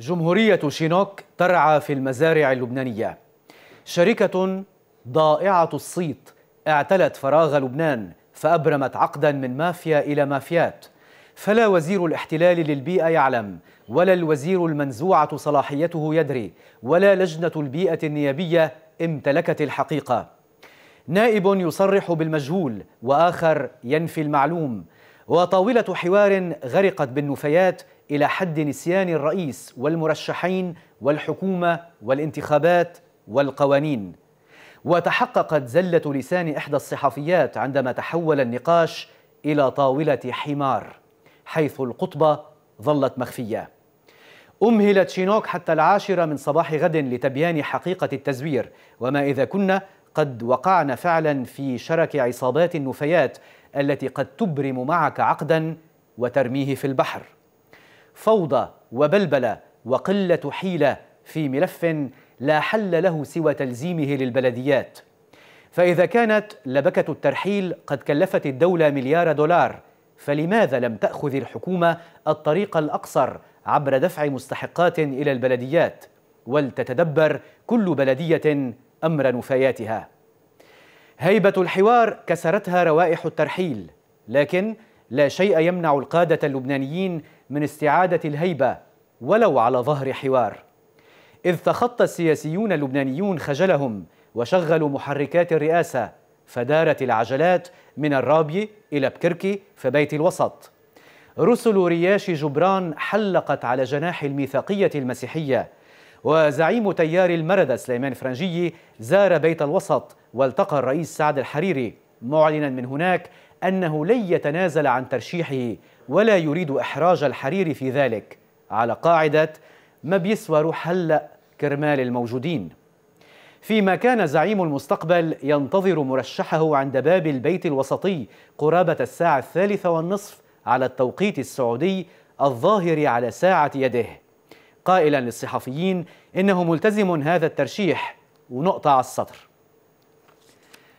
جمهورية شينوك ترعى في المزارع اللبنانية شركة ضائعة الصيت اعتلت فراغ لبنان فأبرمت عقدا من مافيا إلى مافيات فلا وزير الاحتلال للبيئة يعلم ولا الوزير المنزوعة صلاحيته يدري ولا لجنة البيئة النيابية امتلكت الحقيقة نائب يصرح بالمجهول وآخر ينفي المعلوم وطاولة حوار غرقت بالنفايات إلى حد نسيان الرئيس والمرشحين والحكومة والانتخابات والقوانين وتحققت زلة لسان إحدى الصحفيات عندما تحول النقاش إلى طاولة حمار حيث القطبة ظلت مخفية أمهلت شينوك حتى العاشرة من صباح غد لتبيان حقيقة التزوير وما إذا كنا قد وقعنا فعلا في شرك عصابات النفايات التي قد تبرم معك عقدا وترميه في البحر فوضى وبلبله وقله حيله في ملف لا حل له سوى تلزيمه للبلديات فاذا كانت لبكه الترحيل قد كلفت الدوله مليار دولار فلماذا لم تاخذ الحكومه الطريق الاقصر عبر دفع مستحقات الى البلديات ولتتدبر كل بلديه امر نفاياتها هيبه الحوار كسرتها روائح الترحيل لكن لا شيء يمنع القاده اللبنانيين من استعادة الهيبة ولو على ظهر حوار إذ تخطى السياسيون اللبنانيون خجلهم وشغلوا محركات الرئاسة فدارت العجلات من الرابية إلى بكركي في بيت الوسط رسل رياش جبران حلقت على جناح الميثاقية المسيحية وزعيم تيار المردة سليمان فرنجي زار بيت الوسط والتقى الرئيس سعد الحريري معلنا من هناك أنه لن يتنازل عن ترشيحه ولا يريد إحراج الحرير في ذلك على قاعدة ما بيسوى روح هلأ كرمال الموجودين فيما كان زعيم المستقبل ينتظر مرشحه عند باب البيت الوسطي قرابة الساعة الثالثة والنصف على التوقيت السعودي الظاهر على ساعة يده قائلا للصحفيين إنه ملتزم هذا الترشيح ونقطع السطر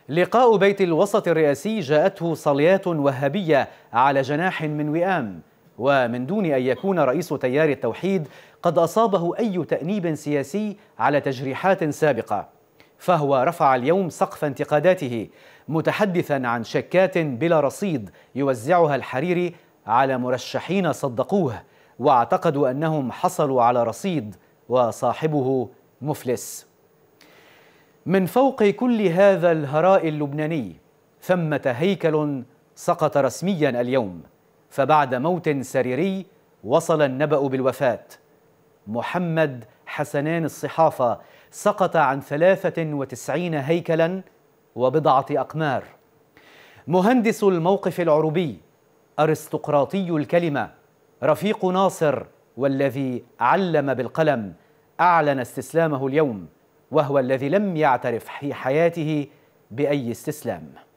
لقاء بيت الوسط الرئاسي جاءته صليات وهابية على جناح من وئام ومن دون أن يكون رئيس تيار التوحيد قد أصابه أي تأنيب سياسي على تجريحات سابقة فهو رفع اليوم سقف انتقاداته متحدثا عن شيكات بلا رصيد يوزعها الحريري على مرشحين صدقوه واعتقدوا أنهم حصلوا على رصيد وصاحبه مفلس من فوق كل هذا الهراء اللبناني ثمة هيكل سقط رسميا اليوم فبعد موت سريري وصل النبأ بالوفاة محمد حسنان الصحافة سقط عن 93 هيكلا وبضعة أقمار مهندس الموقف العربي أرستقراطي الكلمة رفيق ناصر والذي علم بالقلم أعلن استسلامه اليوم وهو الذي لم يعترف في حياته بأي استسلام